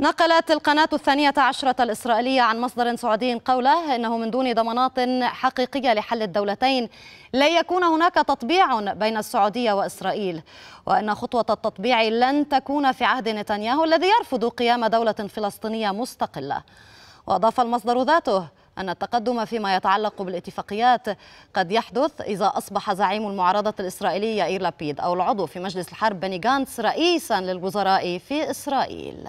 نقلت القناة الثانية عشرة الإسرائيلية عن مصدر سعودي قوله أنه من دون ضمانات حقيقية لحل الدولتين لا يكون هناك تطبيع بين السعودية وإسرائيل وأن خطوة التطبيع لن تكون في عهد نتنياهو الذي يرفض قيام دولة فلسطينية مستقلة وأضاف المصدر ذاته أن التقدم فيما يتعلق بالاتفاقيات قد يحدث إذا أصبح زعيم المعارضة الإسرائيلية إير لابيد أو العضو في مجلس الحرب بني غانتس رئيسا للوزراء في إسرائيل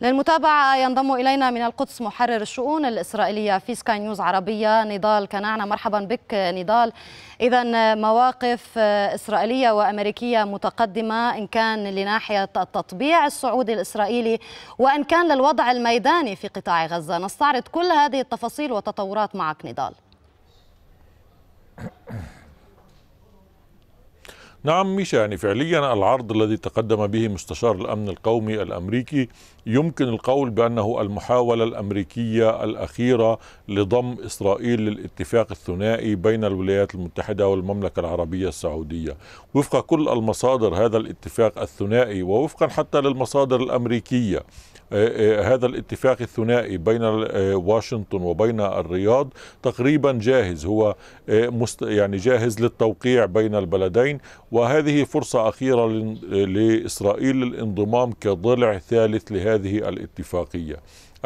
للمتابعة ينضم إلينا من القدس محرر الشؤون الإسرائيلية في سكاي نيوز عربية نضال كنعنا مرحبا بك نضال إذا مواقف إسرائيلية وأمريكية متقدمة إن كان لناحية التطبيع السعودي الإسرائيلي وإن كان للوضع الميداني في قطاع غزة نستعرض كل هذه التفاصيل والتطورات معك نضال نعم ميشا يعني فعليا العرض الذي تقدم به مستشار الأمن القومي الأمريكي يمكن القول بأنه المحاولة الأمريكية الأخيرة لضم إسرائيل للاتفاق الثنائي بين الولايات المتحدة والمملكة العربية السعودية وفق كل المصادر هذا الاتفاق الثنائي ووفقا حتى للمصادر الأمريكية آه، آه، هذا الاتفاق الثنائي بين آه، واشنطن وبين الرياض تقريبا جاهز هو يعني جاهز للتوقيع بين البلدين وهذه فرصة أخيرة لإسرائيل للانضمام كضلع ثالث لهذه الاتفاقية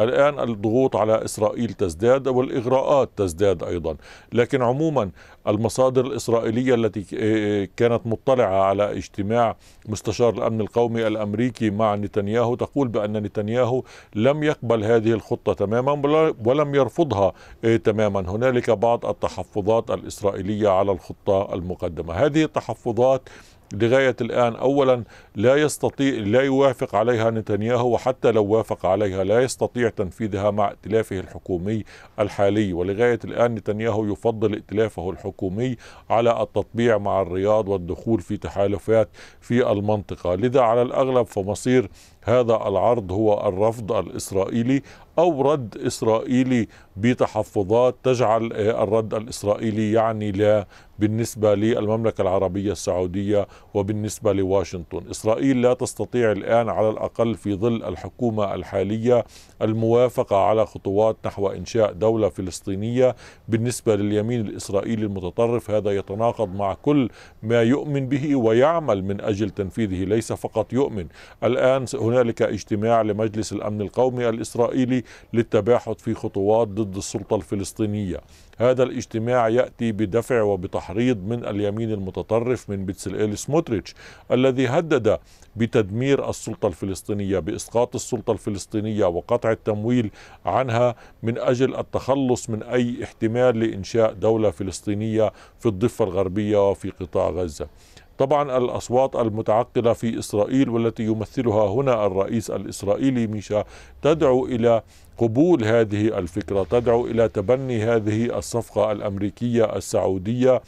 الآن الضغوط على إسرائيل تزداد والإغراءات تزداد أيضا لكن عموما المصادر الإسرائيلية التي آه، كانت مطلعة على اجتماع مستشار الأمن القومي الأمريكي مع نتنياهو تقول بأن نتنياهو لم يقبل هذه الخطة تماما ولم يرفضها آه، تماما هنالك بعض التحفظات الإسرائيلية على الخطة المقدمة هذه التحفظات لغاية الآن أولا لا يستطيع لا يوافق عليها نتنياهو وحتى لو وافق عليها لا يستطيع تنفيذها مع ائتلافه الحكومي الحالي ولغاية الآن نتنياهو يفضل ائتلافه الحكومي على التطبيع مع الرياض والدخول في تحالفات في المنطقة لذا على الأغلب فمصير هذا العرض هو الرفض الاسرائيلي او رد اسرائيلي بتحفظات تجعل الرد الاسرائيلي يعني لا بالنسبه للمملكه العربيه السعوديه وبالنسبه لواشنطن، اسرائيل لا تستطيع الان على الاقل في ظل الحكومه الحاليه الموافقه على خطوات نحو انشاء دوله فلسطينيه، بالنسبه لليمين الاسرائيلي المتطرف هذا يتناقض مع كل ما يؤمن به ويعمل من اجل تنفيذه ليس فقط يؤمن، الان هنالك اجتماع لمجلس الامن القومي الاسرائيلي للتباحث في خطوات ضد السلطه الفلسطينيه. هذا الاجتماع ياتي بدفع وبتحريض من اليمين المتطرف من بتسلئيل سموتريتش الذي هدد بتدمير السلطه الفلسطينيه باسقاط السلطه الفلسطينيه وقطع التمويل عنها من اجل التخلص من اي احتمال لانشاء دوله فلسطينيه في الضفه الغربيه وفي قطاع غزه. طبعا الأصوات المتعقلة في إسرائيل والتي يمثلها هنا الرئيس الإسرائيلي ميشا تدعو إلى قبول هذه الفكرة تدعو إلى تبني هذه الصفقة الأمريكية السعودية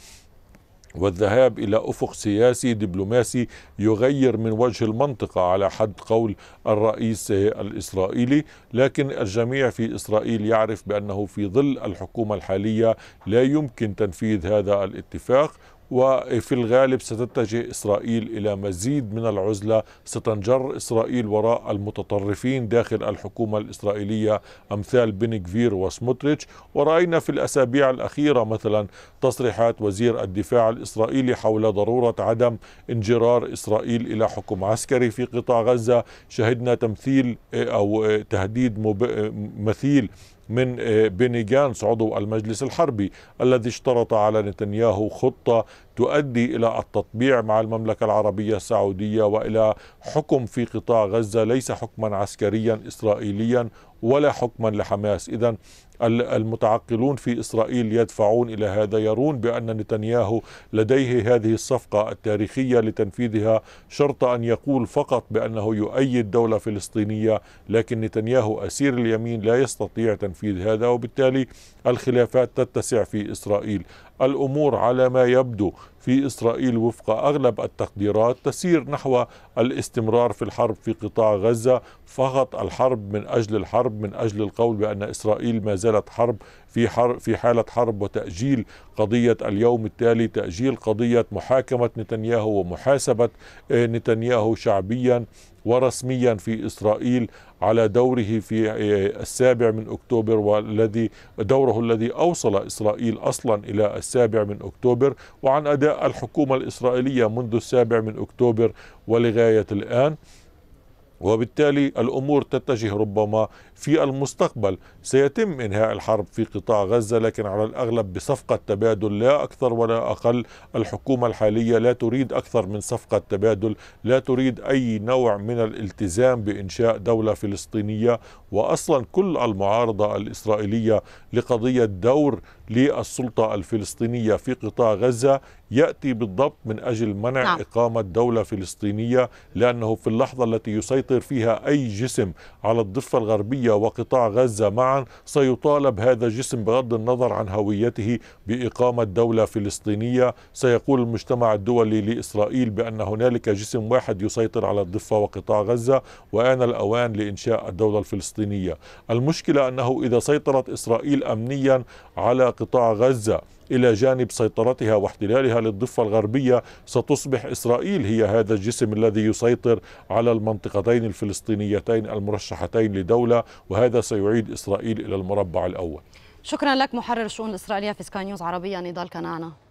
والذهاب الى افق سياسي دبلوماسي يغير من وجه المنطقه على حد قول الرئيس الاسرائيلي، لكن الجميع في اسرائيل يعرف بانه في ظل الحكومه الحاليه لا يمكن تنفيذ هذا الاتفاق وفي الغالب ستتجه إسرائيل إلى مزيد من العزلة ستنجر إسرائيل وراء المتطرفين داخل الحكومة الإسرائيلية أمثال بنكفير وسموتريتش ورأينا في الأسابيع الأخيرة مثلا تصريحات وزير الدفاع الإسرائيلي حول ضرورة عدم انجرار إسرائيل إلى حكم عسكري في قطاع غزة شهدنا تمثيل أو تهديد مثيل من آه، بني جانس عضو المجلس الحربي الذي اشترط على نتنياهو خطة تؤدي إلى التطبيع مع المملكة العربية السعودية وإلى حكم في قطاع غزة ليس حكما عسكريا إسرائيليا ولا حكما لحماس إذا المتعقلون في إسرائيل يدفعون إلى هذا يرون بأن نتنياهو لديه هذه الصفقة التاريخية لتنفيذها شرط أن يقول فقط بأنه يؤيد دولة فلسطينية لكن نتنياهو أسير اليمين لا يستطيع تنفيذ هذا وبالتالي الخلافات تتسع في إسرائيل الأمور على ما يبدو في إسرائيل وفق أغلب التقديرات تسير نحو الاستمرار في الحرب في قطاع غزة فقط الحرب من أجل الحرب العرب من أجل القول بأن إسرائيل ما زالت حرب في, حرب في حالة حرب وتأجيل قضية اليوم التالي تأجيل قضية محاكمة نتنياهو ومحاسبة آه، نتنياهو شعبيا ورسميا في إسرائيل على دوره في آه، السابع من أكتوبر والذي دوره الذي أوصل إسرائيل أصلا إلى السابع من أكتوبر وعن أداء الحكومة الإسرائيلية منذ السابع من أكتوبر ولغاية الآن وبالتالي الامور تتجه ربما في المستقبل سيتم انهاء الحرب في قطاع غزه لكن على الاغلب بصفقه تبادل لا اكثر ولا اقل الحكومه الحاليه لا تريد اكثر من صفقه تبادل لا تريد اي نوع من الالتزام بانشاء دوله فلسطينيه واصلا كل المعارضه الاسرائيليه لقضيه دور للسلطه الفلسطينيه في قطاع غزه يأتي بالضبط من أجل منع نعم. إقامة دولة فلسطينية لأنه في اللحظة التي يسيطر فيها أي جسم على الضفة الغربية وقطاع غزة معا سيطالب هذا الجسم بغض النظر عن هويته بإقامة دولة فلسطينية سيقول المجتمع الدولي لإسرائيل بأن هنالك جسم واحد يسيطر على الضفة وقطاع غزة وآن الأوان لإنشاء الدولة الفلسطينية المشكلة أنه إذا سيطرت إسرائيل أمنيا على قطاع غزة إلى جانب سيطرتها واحتلالها للضفة الغربية ستصبح إسرائيل هي هذا الجسم الذي يسيطر على المنطقتين الفلسطينيتين المرشحتين لدولة وهذا سيعيد إسرائيل إلى المربع الأول شكرا لك محرر الشؤون الإسرائيلية في سكاي نيوز عربية نضال كنعنا